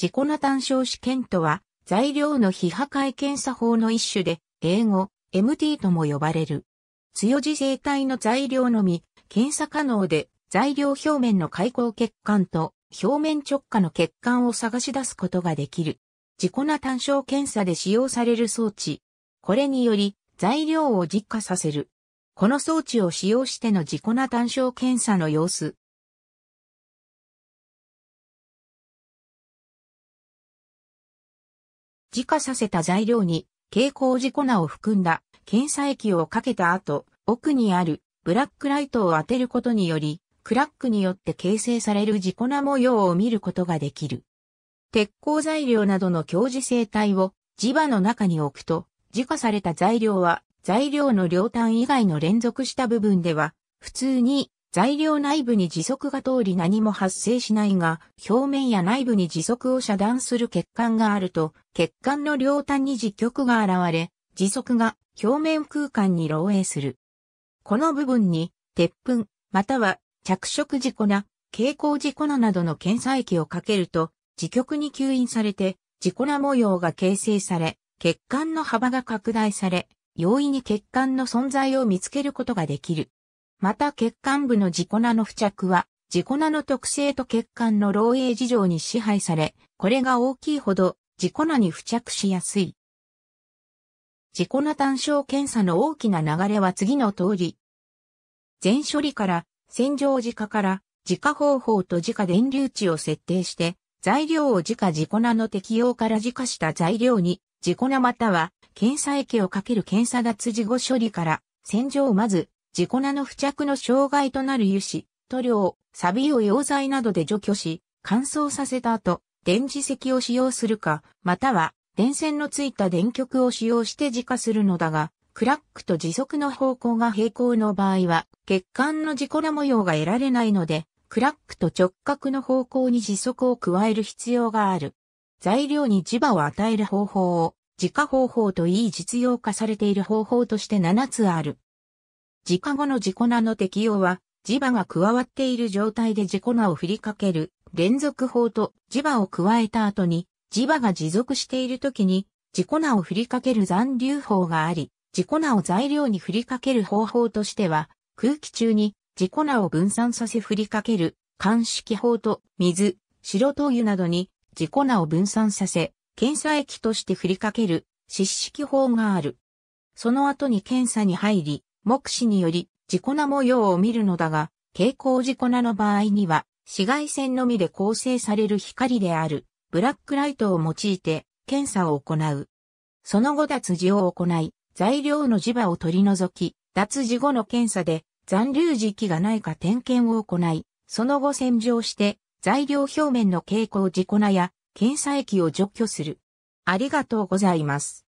自己な単焦試験とは、材料の非破壊検査法の一種で、英語、MT とも呼ばれる。強磁性体の材料のみ、検査可能で、材料表面の開口血管と表面直下の血管を探し出すことができる。自己な単焦検査で使用される装置。これにより、材料を実化させる。この装置を使用しての自己な単焦検査の様子、自家させた材料に、蛍光事故粉を含んだ検査液をかけた後、奥にあるブラックライトを当てることにより、クラックによって形成される事故な模様を見ることができる。鉄鋼材料などの強磁性体を磁場の中に置くと、自家された材料は材料の両端以外の連続した部分では、普通に材料内部に磁束が通り何も発生しないが、表面や内部に磁束を遮断する血管があると、血管の両端に磁極が現れ、磁束が表面空間に漏洩する。この部分に、鉄粉、または着色事故な、蛍光事故ななどの検査液をかけると、磁極に吸引されて、事故な模様が形成され、血管の幅が拡大され、容易に血管の存在を見つけることができる。また血管部の自己ナの付着は、自己ナの特性と血管の漏洩事情に支配され、これが大きいほど自己ナに付着しやすい。自己ナ単焦検査の大きな流れは次の通り。全処理から、洗浄自家から、自家方法と自家電流値を設定して、材料を自家自己ナの適用から自家した材料に、自己ナまたは、検査液をかける検査脱事後処理から、洗浄をまず、自己名の付着の障害となる油脂、塗料、錆を溶剤などで除去し、乾燥させた後、電磁石を使用するか、または電線のついた電極を使用して自家するのだが、クラックと時速の方向が平行の場合は、血管の自己名模様が得られないので、クラックと直角の方向に時速を加える必要がある。材料に磁場を与える方法を、自家方法といい実用化されている方法として7つある。自家後の自己名の適用は、磁場が加わっている状態で自己名を振りかける連続法と磁場を加えた後に、磁場が持続している時に、自己名を振りかける残留法があり、自己名を材料に振りかける方法としては、空気中に自己名を分散させ振りかける、乾式法と水、白灯油などに自己名を分散させ、検査液として振りかける、湿式法がある。その後に検査に入り、目視により、事故な模様を見るのだが、蛍光事故なの場合には、紫外線のみで構成される光である、ブラックライトを用いて、検査を行う。その後脱字を行い、材料の磁場を取り除き、脱字後の検査で残留磁気がないか点検を行い、その後洗浄して、材料表面の蛍光故なや検査液を除去する。ありがとうございます。